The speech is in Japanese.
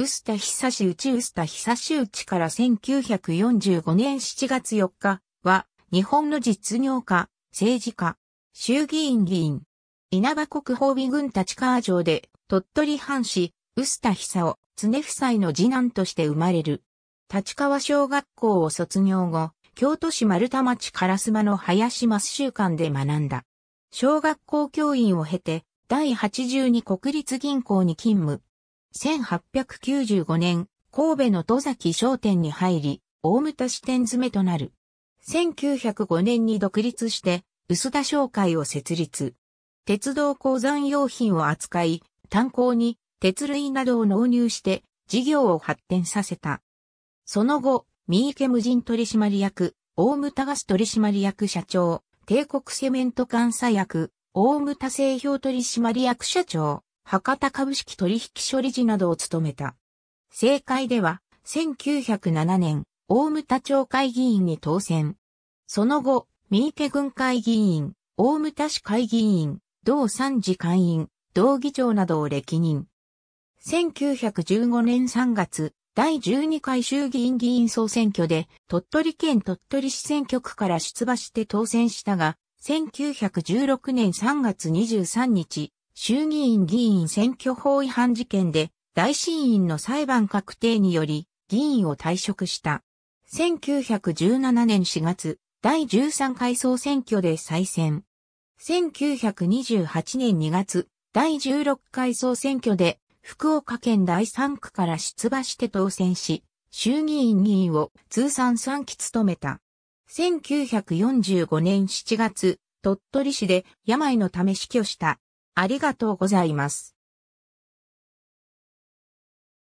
うちうすたひさしうちから1945年7月4日は、日本の実業家、政治家、衆議院議員、稲葉国法美軍立川城で、鳥取藩士、たひさを、常夫妻の次男として生まれる。立川小学校を卒業後、京都市丸田町烏間の林松習館で学んだ。小学校教員を経て、第82国立銀行に勤務。1895年、神戸の戸崎商店に入り、大牟田支店詰めとなる。1905年に独立して、薄田商会を設立。鉄道鉱山用品を扱い、炭鉱に鉄類などを納入して事業を発展させた。その後、三池無人取締役、大牟田ガス取締役社長、帝国セメント監査役、大牟田製氷取締役社長、博多株式取引所理事などを務めた。政界では、1907年、大牟田町会議員に当選。その後、三池郡会議員、大牟田市会議員、同三次会員、同議長などを歴任。1915年3月、第12回衆議院議員総選挙で、鳥取県鳥取市選挙区から出馬して当選したが、1916年3月23日、衆議院議員選挙法違反事件で、大審院の裁判確定により、議員を退職した。1917年4月、第13回総選挙で再選。1928年2月、第16回総選挙で、福岡県第3区から出馬して当選し、衆議院議員を通算3期務めた。1945年7月、鳥取市で病のため死去した。ありがとうございます。